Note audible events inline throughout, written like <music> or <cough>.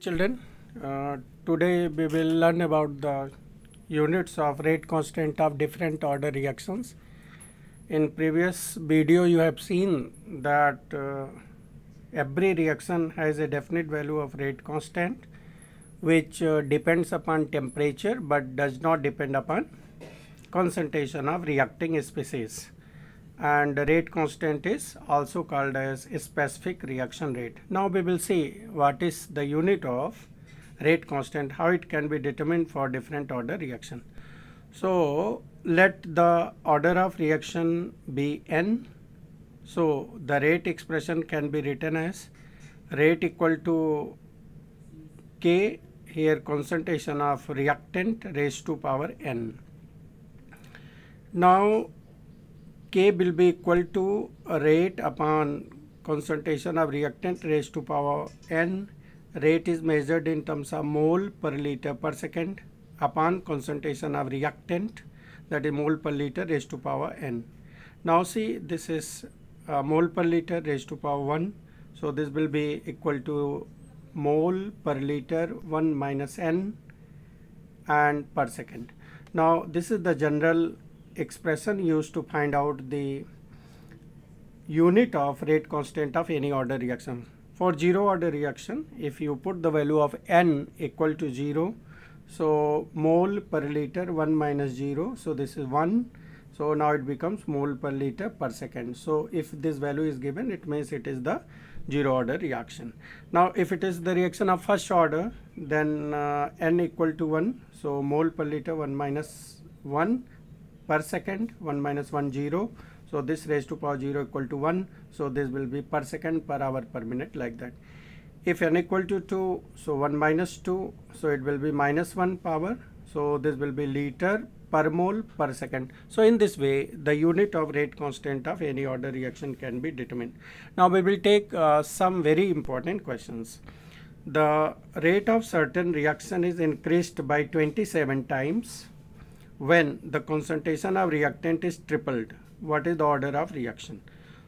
children uh, today we will learn about the units of rate constant of different order reactions in previous video you have seen that uh, every reaction has a definite value of rate constant which uh, depends upon temperature but does not depend upon concentration of reacting species and the rate constant is also called as specific reaction rate. Now we will see what is the unit of rate constant, how it can be determined for different order reaction. So let the order of reaction be n. So the rate expression can be written as rate equal to k here concentration of reactant raised to power n. Now K will be equal to rate upon concentration of reactant raised to power N. Rate is measured in terms of mole per liter per second upon concentration of reactant that is mole per liter raised to power N. Now see this is uh, mole per liter raised to power 1. So this will be equal to mole per liter 1 minus N and per second. Now this is the general expression used to find out the unit of rate constant of any order reaction. For zero order reaction, if you put the value of n equal to 0, so mole per liter 1 minus 0, so this is 1, so now it becomes mole per liter per second. So if this value is given, it means it is the zero order reaction. Now if it is the reaction of first order, then uh, n equal to 1, so mole per liter 1 minus 1 per second 1 minus 1 0 so this raised to power 0 equal to 1 so this will be per second per hour per minute like that if n equal to 2 so 1 minus 2 so it will be minus 1 power so this will be liter per mole per second. So in this way, the unit of rate constant of any order reaction can be determined. Now we will take uh, some very important questions. The rate of certain reaction is increased by 27 times when the concentration of reactant is tripled. What is the order of reaction?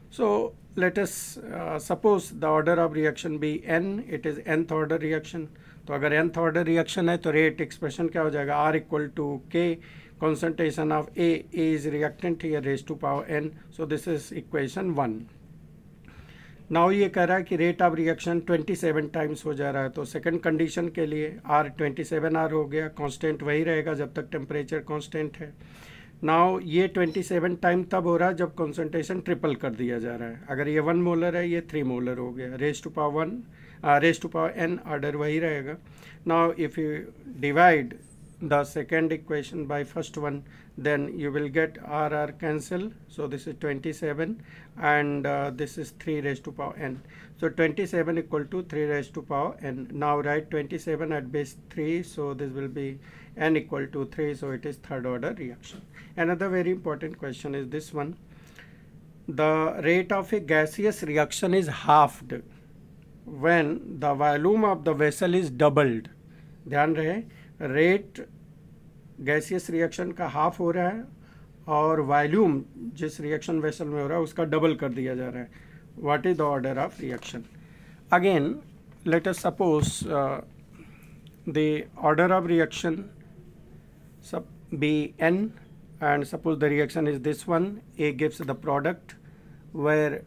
So let us uh, suppose the order of reaction be n, it is nth order reaction. तो अगर nth order reaction है तो rate expression क्या हो जाएगा R equal to K concentration of A, A is reactant here raised to power n. So this is equation 1. Now ये कह रहा है कि रेट ऑफ रिएक्शन 27 टाइम्स हो जा रहा है तो सेकंड कंडीशन के लिए आर 27 आर हो गया कांस्टेंट वही रहेगा जब तक टेम्परेचर कांस्टेंट है नाउ ये 27 टाइम तब हो रहा है जब कंसनट्रेशन ट्रिपल कर दिया जा रहा है अगर ये वन मोलर है ये थ्री मोलर हो गया raise to power one raise to power n order वही रहेगा now if you divide the second equation by first one then you will get rr cancel so this is 27 and uh, this is 3 raised to power n so 27 equal to 3 raised to power n now write 27 at base 3 so this will be n equal to 3 so it is third order reaction another very important question is this one the rate of a gaseous reaction is halved when the volume of the vessel is doubled ध्यान रहे rate gaseous reaction का half हो रहा है और volume जिस reaction vessel में हो रहा है उसका डबल कर दिया जा रहा है what is the order of reaction again let us suppose the order of reaction सब be n and suppose the reaction is this one A gives the product where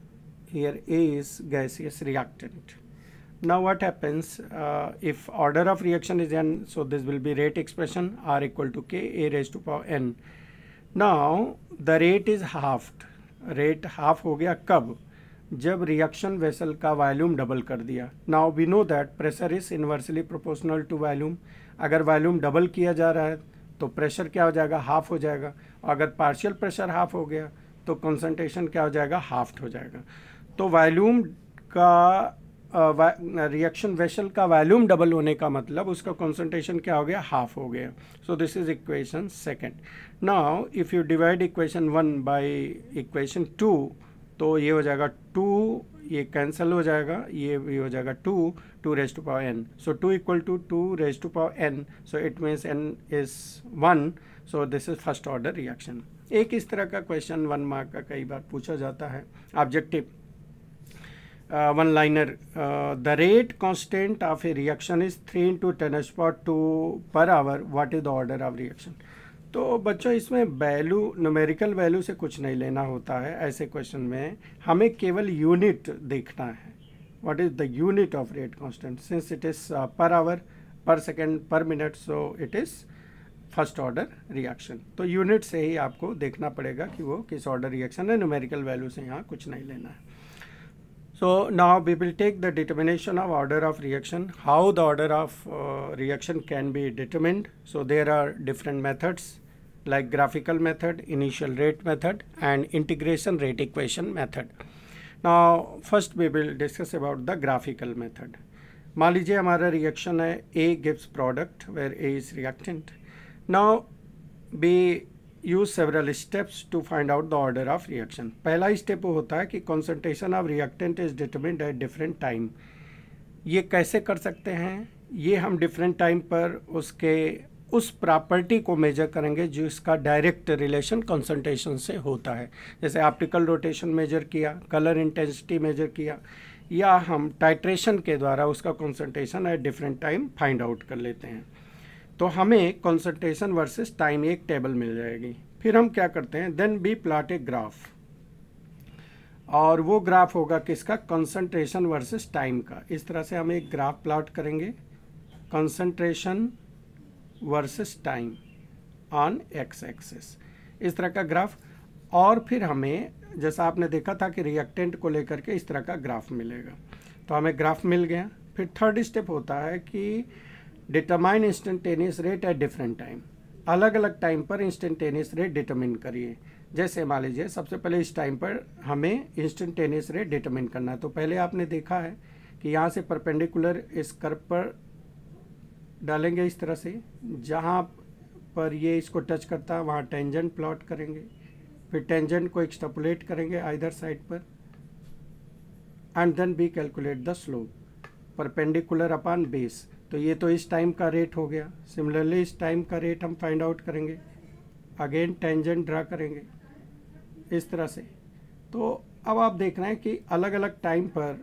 here A is gaseous reactant Now what happens uh, if order of reaction is n, so this will be rate expression r equal to k a raised to power n. Now the rate is halved, rate half हो गया कब जब reaction vessel का volume double कर दिया now we know that pressure is inversely proportional to volume अगर volume double किया जा रहा है तो प्रेशर क्या हो जाएगा हाफ हो जाएगा अगर पार्शियल प्रेशर हाफ हो गया तो कंसंट्रेशन क्या हो जाएगा हाफ हो जाएगा तो वॉल्यूम का रिएक्शन वेसल का वॉल्यूम डबल होने का मतलब उसका कॉन्सेंट्रेशन क्या हो गया हाफ हो गया so this is equation second now if you divide equation one by equation two तो ये हो जाएगा टू ये कैंसिल हो जाएगा ये भी हो जाएगा two two raise to power n so two equal to two raised to power n so it means n is one so this is first order reaction एक इस तरह का क्वेश्चन वन मार्क का कई बार पूछा जाता है objective one liner the rate constant of a reaction is three into ten into two per hour what is the order of reaction तो बच्चों इसमें वैल्यू न्यूमेरिकल वैल्यू से कुछ नहीं लेना होता है ऐसे क्वेश्चन में हमें केवल यूनिट देखना है what is the unit of rate constant since it is per hour per second per minute so it is first order reaction तो यूनिट से ही आपको देखना पड़ेगा कि वो किस ऑर्डर रिएक्शन है न्यूमेरिकल वैल्यू से यहाँ कुछ नहीं लेना है So now we will take the determination of order of reaction, how the order of uh, reaction can be determined. So there are different methods like graphical method, initial rate method and integration rate equation method. Now first we will discuss about the graphical method. मान लीजिए reaction reaction है A gives product where A is reactant now use several steps to find out the order of reaction पहला step वो होता है कि concentration of reactant is determined at different time ये कैसे कर सकते हैं ये हम डिफरेंट टाइम पर उसके उस प्रॉपर्टी को मेजर करेंगे जिसका डायरेक्ट रिलेशन कॉन्सेंट्रेशन से होता है जैसे ऑप्टिकल रोटेशन मेजर किया कलर इंटेंसिटी मेजर किया या हम टाइट्रेशन के द्वारा उसका concentration at different time find out कर लेते हैं तो हमें कॉन्सनट्रेशन वर्सेस टाइम एक टेबल मिल जाएगी फिर हम क्या करते हैं then we plot a graph और वो ग्राफ होगा किसका कंसंट्रेशन वर्सेस टाइम का इस तरह से हम एक ग्राफ प्लाट करेंगे concentration versus time on X axis इस तरह का ग्राफ और फिर हमें जैसा आपने देखा था कि रिएक्टेंट को लेकर के इस तरह का ग्राफ मिलेगा तो हमें ग्राफ मिल गया फिर थर्ड स्टेप होता है कि determine instantaneous rate at different time अलग अलग टाइम पर इंस्टेंटेनियस रेट डिटरमिन करिए जैसे मान लीजिए सबसे पहले इस टाइम पर हमें इंस्टेंटेनियस रेट डिटरमिन करना है तो पहले आपने देखा है कि यहाँ से परपेंडिकुलर इस कर्व पर डालेंगे इस तरह से जहाँ पर ये इसको टच करता है वहाँ टेंजेंट प्लॉट करेंगे फिर टेंजेंट को एक्सटपुलेट करेंगे आइधर साइड पर and then we calculate the slope perpendicular upon base तो ये तो इस टाइम का रेट हो गया सिमिलरली इस टाइम का रेट हम फाइंड आउट करेंगे अगेन टेंजेंट ड्रा करेंगे इस तरह से तो अब आप देख रहे हैं कि अलग अलग टाइम पर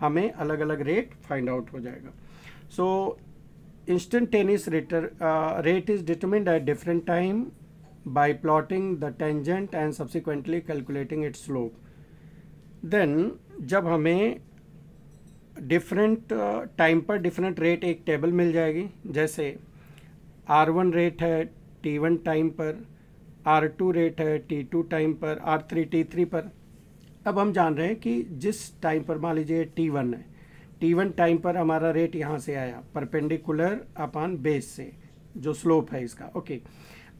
हमें अलग अलग रेट फाइंड आउट हो जाएगा so instantaneous rate rate is determined at different time by plotting the tangent and subsequently calculating its slope then जब हमें डिफरेंट टाइम uh, पर डिफरेंट रेट एक टेबल मिल जाएगी जैसे आर वन रेट है टी वन टाइम पर R two rate है टी टू टाइम पर आर थ्री टी थ्री पर अब हम जान रहे हैं कि जिस टाइम पर मान लीजिए टी वन है टी वन टाइम पर हमारा रेट यहाँ से आया परपेंडिकुलर अपान बेस से जो स्लोप है इसका ओके okay.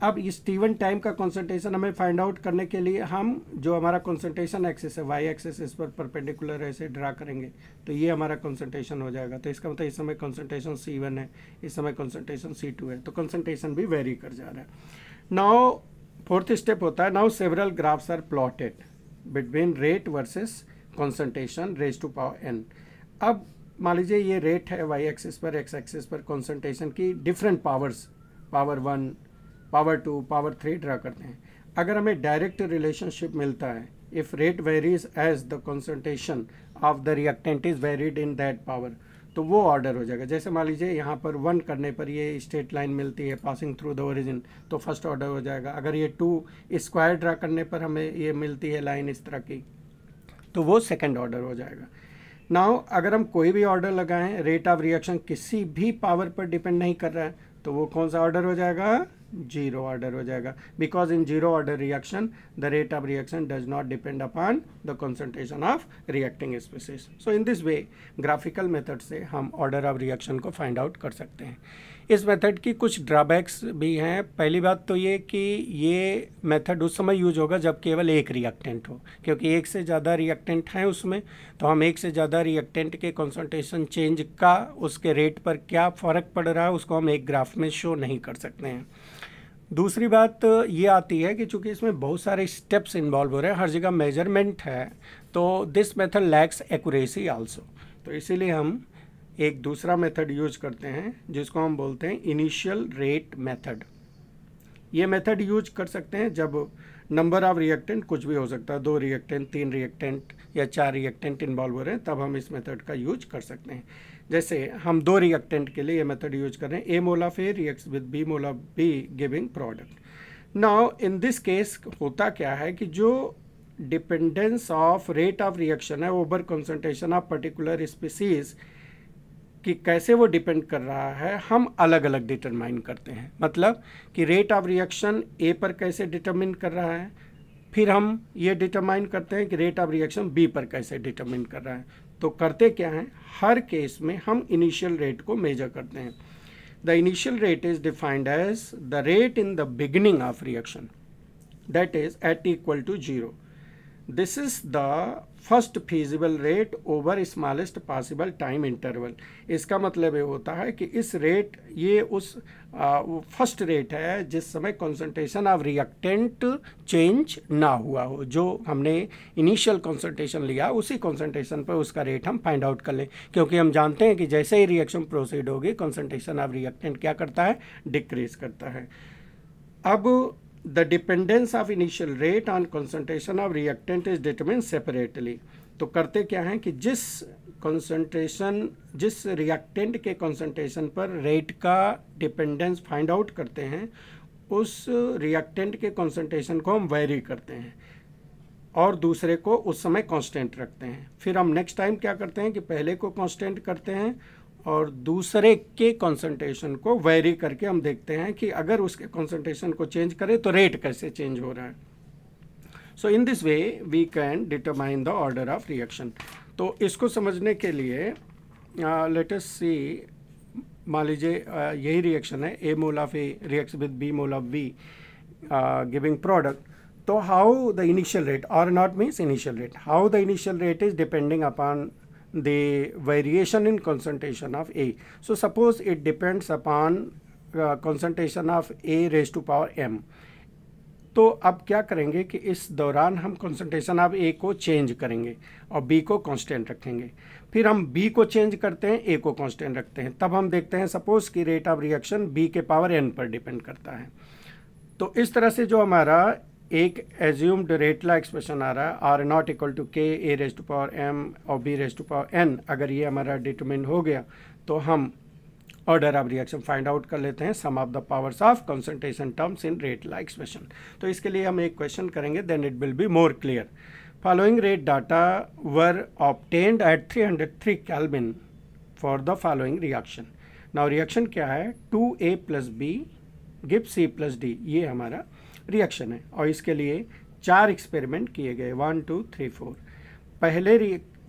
अब इस टी वन टाइम का कॉन्सेंट्रेशन हमें फाइंड आउट करने के लिए हम जो हमारा कॉन्सेंट्रेशन एक्सेस है वाई एक्सेस इस पर परपेंडिकुलर ऐसे ड्रा करेंगे तो ये हमारा कॉन्सेंट्रेशन हो जाएगा तो इसका मतलब इस समय कॉन्सेंट्रेशन सी वन है इस समय कॉन्सेंट्रेशन सी टू है तो कॉन्सेंट्रेशन भी वेरी कर जा रहा है नाउ फोर्थ स्टेप होता है now several graphs are plotted between rate versus concentration raise to power N अब मान लीजिए ये रेट है वाई एक्सेस पर एक्स एक्सेस पर कॉन्सेंट्रेशन की different powers power one power two power three draw करते हैं अगर हमें डायरेक्ट रिलेशनशिप मिलता है if rate varies as the concentration of the reactant is varied in that power तो वो ऑर्डर हो जाएगा जैसे मान लीजिए यहाँ पर वन करने पर ये स्ट्रेट लाइन मिलती है पासिंग थ्रू द ओरिजिन तो फर्स्ट ऑर्डर हो जाएगा अगर ये टू स्क्वायर ड्रा करने पर हमें ये मिलती है लाइन इस तरह की तो वो सेकेंड ऑर्डर हो जाएगा नाउ अगर हम कोई भी ऑर्डर लगाएं रेट ऑफ रिएक्शन किसी भी पावर पर डिपेंड नहीं कर रहा है तो वो कौन सा ऑर्डर हो जाएगा जीरो ऑर्डर हो जाएगा because in zero order reaction the rate of reaction does not depend upon the concentration of reacting species so in this way graphical method से हम ऑर्डर ऑफ रिएक्शन को फाइंड आउट कर सकते हैं इस method की कुछ ड्रॉबैक्स भी हैं पहली बात तो ये कि ये मेथड उस समय यूज होगा जब केवल एक रिएक्टेंट हो क्योंकि एक से ज़्यादा रिएक्टेंट हैं उसमें तो हम एक से ज़्यादा रिएक्टेंट के कंसनट्रेशन चेंज का उसके रेट पर क्या फ़र्क पड़ रहा है उसको हम एक ग्राफ में शो नहीं कर सकते हैं दूसरी बात ये आती है कि चूंकि इसमें बहुत सारे स्टेप्स इन्वॉल्व हो रहे हैं हर जगह मेजरमेंट है तो this method lacks accuracy also तो इसीलिए हम एक दूसरा मेथड यूज करते हैं जिसको हम बोलते हैं इनिशियल रेट मेथड ये मेथड यूज कर सकते हैं जब नंबर ऑफ रिएक्टेंट कुछ भी हो सकता है दो रिएक्टेंट तीन रिएक्टेंट या चार रिएक्टेंट इन्वॉल्व हो रहे हैं तब हम इस मेथड का यूज कर सकते हैं जैसे हम दो रिएक्टेंट के लिए ये मेथड यूज कर रहे हैं ए मोला फे ए विद बी मोला B giving product now in this case होता क्या है कि जो dependence of rate of reaction है over concentration of particular species कि कैसे वो डिपेंड कर रहा है हम अलग अलग डिटरमाइन करते हैं मतलब कि रेट ऑफ रिएक्शन ए पर कैसे डिटरमिन कर रहा है फिर हम ये डिटरमाइन करते हैं कि रेट ऑफ रिएक्शन बी पर कैसे डिटरमिन कर रहा है तो करते क्या हैं हर केस में हम इनिशियल रेट को मेजर करते हैं the initial rate is defined as the rate in the beginning of reaction that is at equal to zero this is the first feasible rate over smallest possible time interval इसका मतलब ये होता है कि इस rate ये उस first rate है जिस समय कंसंट्रेशन ऑफ रिएक्टेंट चेंज ना हुआ हो जो हमने इनिशियल कंसंट्रेशन लिया उसी कंसंट्रेशन पर उसका रेट हम फाइंड आउट कर लें क्योंकि हम जानते हैं कि जैसे ही रिएक्शन प्रोसीड होगी कंसंट्रेशन ऑफ रिएक्टेंट क्या करता है डिक्रीज करता है अब the dependence of initial rate on concentration of reactant is determined separately तो करते क्या हैं कि जिस कंसंट्रेशन जिस रिएक्टेंट के कंसंट्रेशन पर रेट का डिपेंडेंस फाइंड आउट करते हैं उस रिएक्टेंट के कंसंट्रेशन को हम वेरी करते हैं और दूसरे को उस समय कांस्टेंट रखते हैं फिर हम नेक्स्ट टाइम क्या करते हैं कि पहले को कांस्टेंट करते हैं और दूसरे के कंसंट्रेशन को वेरी करके हम देखते हैं कि अगर उसके कंसंट्रेशन को चेंज करें तो रेट कैसे चेंज हो रहा है so in this way we can determine the order of reaction तो इसको समझने के लिए लेटेस्ट सी मान लीजिए यही रिएक्शन है A mole of A react with B mole of B giving product तो हाउ द इनिशियल रेट और not means initial rate how the initial rate is depending upon the variation in concentration of A. So suppose it depends upon uh, concentration of A raised to power m. तो अब क्या करेंगे कि इस दौरान हम concentration of ए को change करेंगे और बी को कांस्टेंट रखेंगे फिर हम बी को चेंज करते हैं ए को कांस्टेंट रखते हैं तब हम देखते हैं सपोज कि रेट ऑफ रिएक्शन बी के पावर एन पर डिपेंड करता है तो इस तरह से जो हमारा एक एज्यूम्ड रेटला एक्सप्रेशन आ रहा है are not equal to k A raise to power M और B raise to power N अगर ये हमारा डिटर्मिन हो गया तो हम order of reaction find out कर लेते हैं sum of the powers of concentration terms in rate law expression तो इसके लिए हम एक क्वेश्चन करेंगे then it will be more clear data were data at three hundred 303 kelvin for the following reaction now reaction क्या है to A plus B give C plus D ये हमारा रिएक्शन है और इसके लिए चार एक्सपेरिमेंट किए गए वन टू थ्री फोर पहले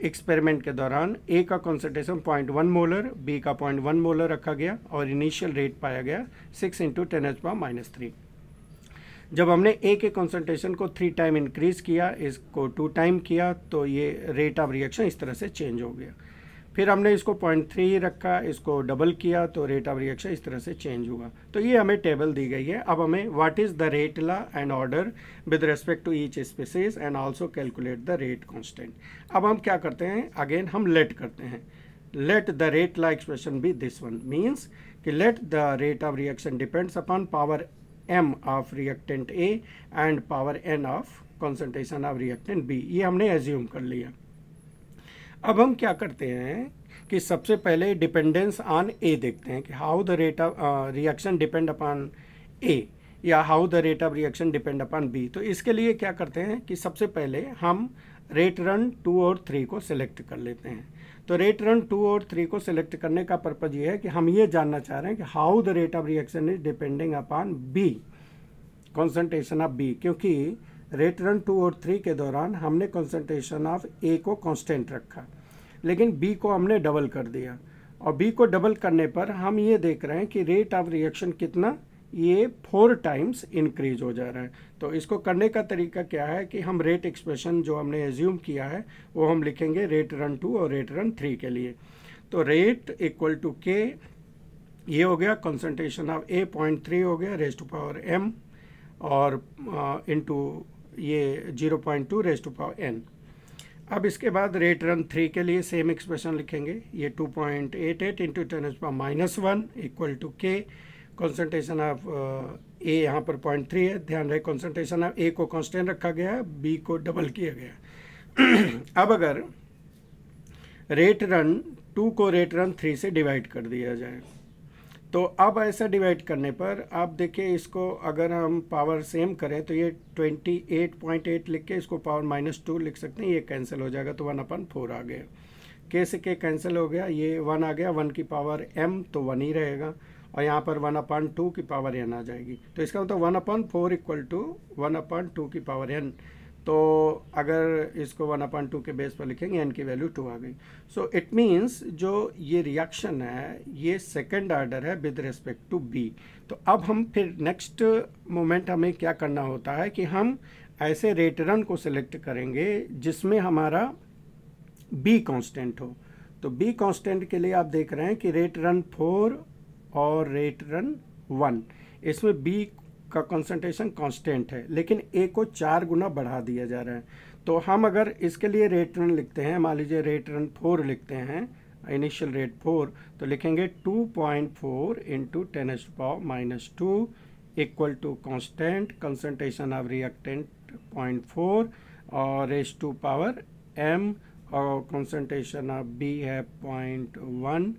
एक्सपेरिमेंट के दौरान ए का concentration point one molar B का पॉइंट वन मोलर रखा गया और इनिशियल रेट पाया गया six into ten H power minus three जब हमने ए के कॉन्सेंट्रेशन को थ्री टाइम इंक्रीज किया इसको टू टाइम किया तो ये रेट ऑफ रिएक्शन इस तरह से चेंज हो गया फिर हमने इसको पॉइंट थ्री रखा इसको डबल किया तो रेट ऑफ रिएक्शन इस तरह से चेंज हुआ तो ये हमें टेबल दी गई है अब हमें what is the rate law and order with respect to each species and also calculate the rate constant अब हम क्या करते हैं अगेन हम लेट करते हैं let the rate law expression be this one means कि let the rate of reaction depends upon power M of reactant A and power N of concentration of reactant B ये हमने assume कर लिया अब हम क्या करते हैं कि सबसे पहले डिपेंडेंस ऑन ए देखते हैं कि how the rate of reaction depend upon A या how the rate of reaction depend upon B तो इसके लिए क्या करते हैं कि सबसे पहले हम रेट रन टू और थ्री को सिलेक्ट कर लेते हैं तो रेट रन टू और थ्री को सिलेक्ट करने का पर्पज़ ये है कि हम ये जानना चाह रहे हैं कि how the rate of reaction is depending upon B concentration of B क्योंकि रेट रन टू और थ्री के दौरान हमने कंसंट्रेशन ऑफ ए को कांस्टेंट रखा लेकिन बी को हमने डबल कर दिया और बी को डबल करने पर हम ये देख रहे हैं कि रेट ऑफ रिएक्शन कितना ये फोर टाइम्स इंक्रीज हो जा रहा है तो इसको करने का तरीका क्या है कि हम रेट एक्सप्रेशन जो हमने एज्यूम किया है वो हम लिखेंगे रेट रन टू और रेट रन थ्री के लिए तो रेट इक्वल टू के ये हो गया concentration of A point three हो गया रेस्ट पावर एम और इनटू uh, ये zero point two raise to power N अब इसके बाद रेट रन थ्री के लिए सेम एक्सप्रेशन लिखेंगे ये two point eight eight into ten as power minus one equal to k concentration of A यहाँ पर पॉइंट थ्री है ध्यान रहे कॉन्सेंट्रेशन ऑफ ए को कॉन्स्टेंट रखा गया बी को डबल किया गया <clears throat> अब अगर रेट रन टू को रेट रन थ्री से डिवाइड कर दिया जाए तो अब ऐसा डिवाइड करने पर आप देखिए इसको अगर हम पावर सेम करें तो ये ट्वेंटी एट पॉइंट एट लिख के इसको पावर माइनस टू लिख सकते हैं ये कैंसिल हो जाएगा तो वन अपन फोर आ गया के से के कैंसिल हो गया ये वन आ गया वन की पावर एम तो वन ही रहेगा और यहाँ पर वन अपन टू की पावर एन आ जाएगी तो इसका मतलब one upon four equal to one upon two की पावर एन तो अगर इसको वन अपॉइंट टू के बेस पर लिखेंगे एन की वैल्यू टू आ गई सो इट मीन्स जो ये रिएक्शन है ये सेकेंड आर्डर है विद रिस्पेक्ट टू बी तो अब हम फिर नेक्स्ट मोमेंट हमें क्या करना होता है कि हम ऐसे रेटरन को सिलेक्ट करेंगे जिसमें हमारा बी कांस्टेंट हो तो बी कांस्टेंट के लिए आप देख रहे हैं कि रेट रन फोर और रेट रन वन इसमें बी का कंसंट्रेशन कांस्टेंट है लेकिन ए को चार गुना बढ़ा दिया जा रहा है तो हम अगर इसके लिए रेट रन लिखते हैं मान लीजिए रेट रन फोर लिखते हैं इनिशियल रेट फोर तो लिखेंगे two point four into ten s power minus two equal to constant concentration of reactant point four और एस टू पावर एम और कंसनट्रेशन ऑफ बी है पॉइंट वन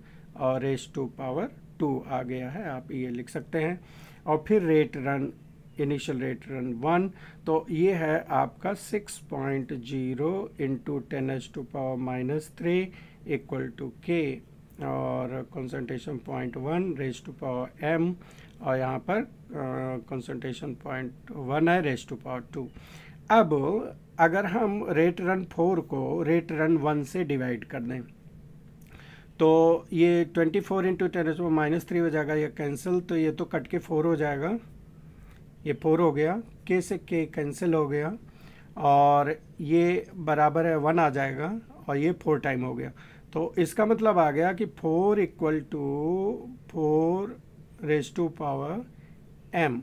और s two power two आ गया है आप ये लिख सकते हैं और फिर rate run initial rate run one तो ये है आपका six point zero into ten H two power minus three equal to के और concentration point one raise to power M और यहाँ पर कंसंट्रेशन पॉइंट वन है रेस टू पावर टू अब अगर हम रेट रन फोर को रेट रन वन से डिवाइड कर दें तो ये 24 four into ten s minus three हो जाएगा ये कैंसिल तो ये तो कट के फोर हो जाएगा ये फोर हो गया के से के कैंसिल हो गया और ये बराबर है वन आ जाएगा और ये फोर टाइम हो गया तो इसका मतलब आ गया कि four equal to four raise to power M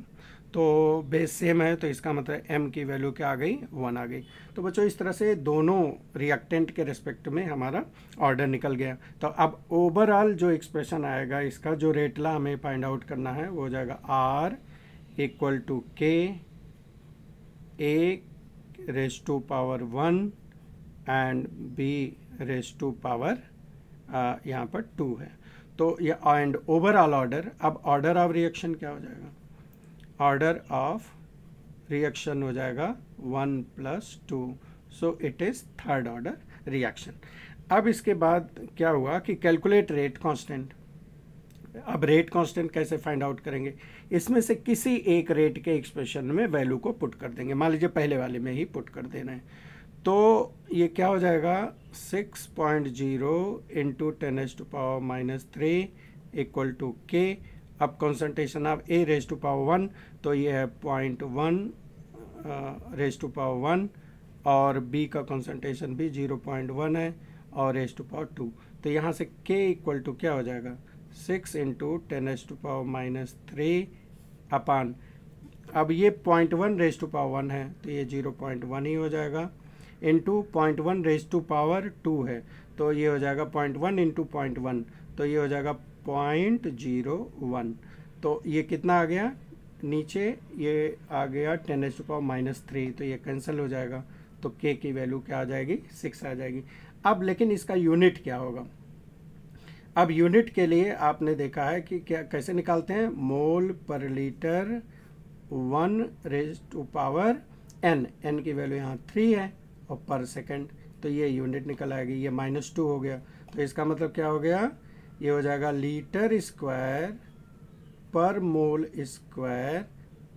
तो बेस सेम है तो इसका मतलब एम की वैल्यू क्या आ गई वन आ गई तो बच्चों इस तरह से दोनों रिएक्टेंट के रिस्पेक्ट में हमारा ऑर्डर निकल गया तो अब ओवरऑल जो एक्सप्रेशन आएगा इसका जो रेटला हमें फाइंड आउट करना है वो हो जाएगा are equal to k A raise to power one and B raise to power यहाँ पर टू है तो ये एंड ओवरऑल ऑर्डर अब ऑर्डर ऑफ रिएक्शन क्या हो जाएगा ऑर्डर ऑफ रिएक्शन हो जाएगा one plus two so it is third order reaction अब इसके बाद क्या हुआ कि कैलकुलेट रेट कांस्टेंट अब रेट कांस्टेंट कैसे फाइंड आउट करेंगे इसमें से किसी एक रेट के एक्सप्रेशन में वैल्यू को पुट कर देंगे मान लीजिए पहले वाले में ही पुट कर देना है तो ये क्या हो जाएगा 6.0 point zero into ten H two power minus three equal to k अब concentration of A raise to power one तो ये है point one raise to power one और बी का कॉन्सेंट्रेशन भी जीरो पॉइंट वन है और रेज टू पावर टू तो यहाँ से के इक्वल टू क्या हो जाएगा six into ten as two power minus three upon अब ये point one raise to power one है तो ये जीरो पॉइंट वन ही हो जाएगा into point one raise to power two है तो ये हो जाएगा point one into point one तो ये हो जाएगा पॉइंट जीरो वन तो ये कितना आ गया नीचे ये आ गया ten H power minus three तो ये कैंसिल हो जाएगा तो के की वैल्यू क्या आ जाएगी सिक्स आ जाएगी अब लेकिन इसका यूनिट क्या होगा अब यूनिट के लिए आपने देखा है कि क्या कैसे निकालते हैं mole per litre one raise to power N N की वैल्यू यहाँ थ्री है और पर सेकंड तो ये यूनिट निकल आएगी ये माइनस टू हो गया तो इसका मतलब क्या हो गया ये हो जाएगा litre square per mole square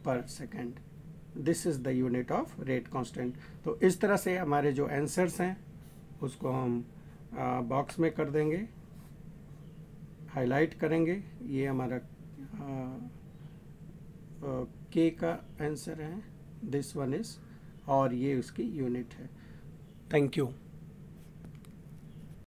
per second this is the unit of rate constant तो इस तरह से हमारे जो आंसर्स हैं उसको हम बॉक्स में कर देंगे हाईलाइट करेंगे ये हमारा के का आंसर है दिस वन इज़ और ये उसकी यूनिट है थैंक यू